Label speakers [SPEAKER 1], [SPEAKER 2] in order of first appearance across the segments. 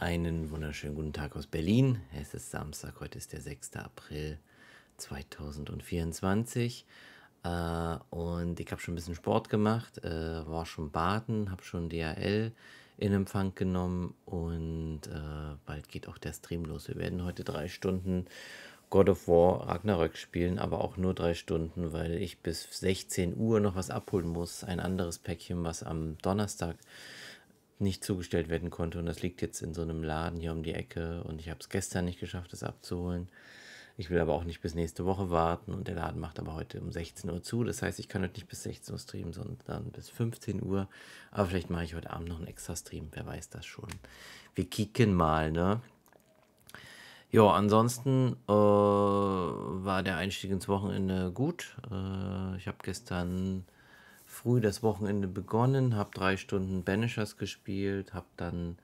[SPEAKER 1] Einen wunderschönen guten Tag aus Berlin. Es ist Samstag, heute ist der 6. April 2024. Äh, und ich habe schon ein bisschen Sport gemacht, äh, war schon baden, habe schon DHL in Empfang genommen und äh, bald geht auch der Stream los. Wir werden heute drei Stunden God of War Ragnarök spielen, aber auch nur drei Stunden, weil ich bis 16 Uhr noch was abholen muss. Ein anderes Päckchen, was am Donnerstag nicht zugestellt werden konnte. Und das liegt jetzt in so einem Laden hier um die Ecke. Und ich habe es gestern nicht geschafft, es abzuholen. Ich will aber auch nicht bis nächste Woche warten. Und der Laden macht aber heute um 16 Uhr zu. Das heißt, ich kann heute nicht bis 16 Uhr streamen, sondern bis 15 Uhr. Aber vielleicht mache ich heute Abend noch einen extra Stream. Wer weiß das schon. Wir kicken mal, ne? Ja, ansonsten äh, war der Einstieg ins Wochenende gut. Äh, ich habe gestern früh das Wochenende begonnen, habe drei Stunden Banishers gespielt, habe dann ein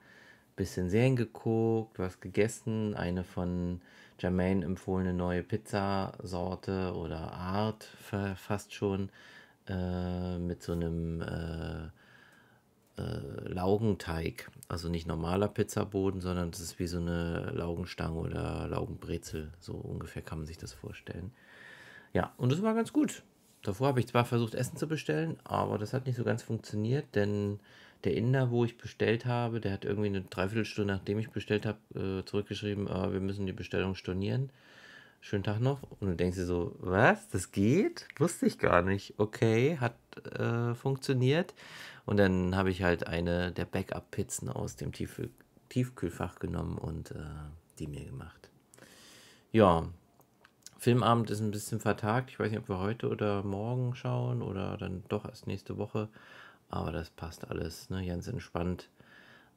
[SPEAKER 1] bisschen Serien geguckt, was gegessen, eine von Jermaine empfohlene neue Pizzasorte oder Art fast schon äh, mit so einem äh, äh, Laugenteig. Also nicht normaler Pizzaboden, sondern das ist wie so eine Laugenstange oder Laugenbrezel. So ungefähr kann man sich das vorstellen. Ja, und es war ganz gut. Davor habe ich zwar versucht, Essen zu bestellen, aber das hat nicht so ganz funktioniert, denn der Inder, wo ich bestellt habe, der hat irgendwie eine Dreiviertelstunde, nachdem ich bestellt habe, äh, zurückgeschrieben, äh, wir müssen die Bestellung stornieren. Schönen Tag noch. Und du denkst dir so, was? Das geht? Wusste ich gar nicht. Okay, hat äh, funktioniert. Und dann habe ich halt eine der Backup-Pizzen aus dem Tiefkühlfach genommen und äh, die mir gemacht. Ja, Filmabend ist ein bisschen vertagt. Ich weiß nicht, ob wir heute oder morgen schauen oder dann doch erst nächste Woche. Aber das passt alles, ne? ganz entspannt.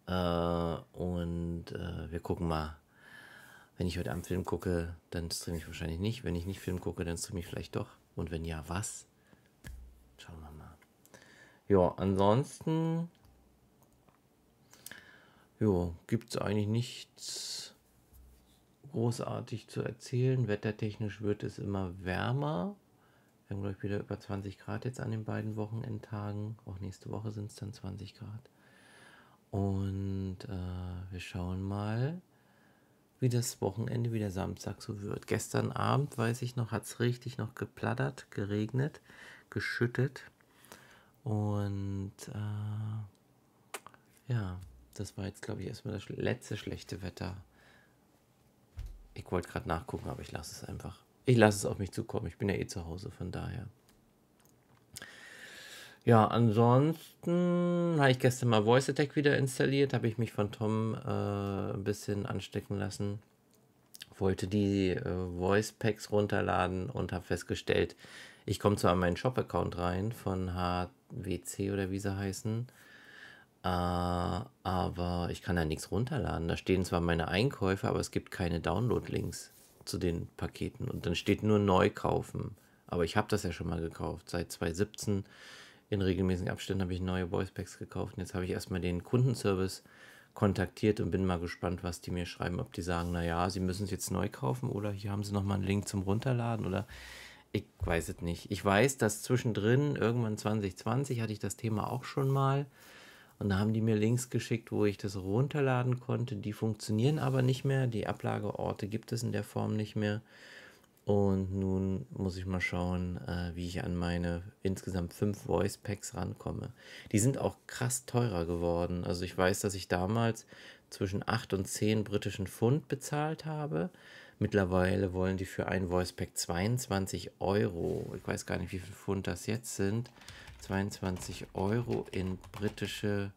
[SPEAKER 1] Äh, und äh, wir gucken mal. Wenn ich heute Abend Film gucke, dann streame ich wahrscheinlich nicht. Wenn ich nicht Film gucke, dann streame ich vielleicht doch. Und wenn ja, was? Schauen wir mal. Ja, ansonsten. Jo, gibt es eigentlich nichts großartig zu erzählen. Wettertechnisch wird es immer wärmer. Wir haben, glaube ich, wieder über 20 Grad jetzt an den beiden Wochenendtagen. Auch nächste Woche sind es dann 20 Grad. Und äh, wir schauen mal, wie das Wochenende, wie der Samstag so wird. Gestern Abend, weiß ich noch, hat es richtig noch geplattert, geregnet, geschüttet. Und äh, ja, das war jetzt, glaube ich, erstmal das letzte schlechte Wetter. Ich wollte gerade nachgucken, aber ich lasse es einfach. Ich lasse es auf mich zukommen. Ich bin ja eh zu Hause, von daher. Ja, ansonsten habe ich gestern mal Voice Attack wieder installiert. Habe ich mich von Tom äh, ein bisschen anstecken lassen. Wollte die äh, Voice Packs runterladen und habe festgestellt, ich komme zwar an meinen Shop-Account rein von HWC oder wie sie heißen äh, aber ich kann da nichts runterladen. Da stehen zwar meine Einkäufe, aber es gibt keine Download-Links zu den Paketen. Und dann steht nur neu kaufen. Aber ich habe das ja schon mal gekauft. Seit 2017 in regelmäßigen Abständen habe ich neue Voice Packs gekauft. Und jetzt habe ich erstmal den Kundenservice kontaktiert und bin mal gespannt, was die mir schreiben. Ob die sagen, naja, sie müssen es jetzt neu kaufen oder hier haben sie nochmal einen Link zum Runterladen oder ich weiß es nicht. Ich weiß, dass zwischendrin, irgendwann 2020, hatte ich das Thema auch schon mal. Und da haben die mir Links geschickt, wo ich das runterladen konnte. Die funktionieren aber nicht mehr. Die Ablageorte gibt es in der Form nicht mehr. Und nun muss ich mal schauen, äh, wie ich an meine insgesamt fünf Voice Packs rankomme. Die sind auch krass teurer geworden. Also ich weiß, dass ich damals zwischen 8 und 10 britischen Pfund bezahlt habe. Mittlerweile wollen die für ein Voice Pack 22 Euro. Ich weiß gar nicht, wie viel Pfund das jetzt sind. 22 Euro in britische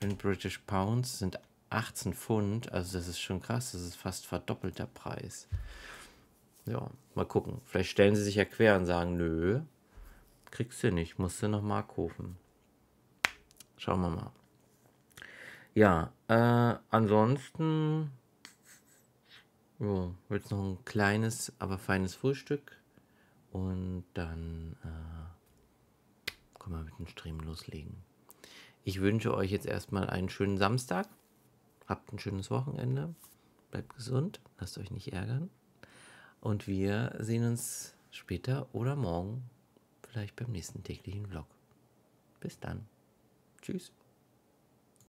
[SPEAKER 1] in British Pounds sind 18 Pfund. Also das ist schon krass. Das ist fast verdoppelter Preis. Ja, mal gucken. Vielleicht stellen sie sich ja quer und sagen, nö, kriegst du nicht, musst du noch Mark Markhofen. Schauen wir mal. Ja, äh, ansonsten jo, jetzt noch ein kleines, aber feines Frühstück und dann äh, können wir mit dem Stream loslegen. Ich wünsche euch jetzt erstmal einen schönen Samstag. Habt ein schönes Wochenende. Bleibt gesund. Lasst euch nicht ärgern. Und wir sehen uns später oder morgen vielleicht beim nächsten täglichen Vlog. Bis dann. Tschüss.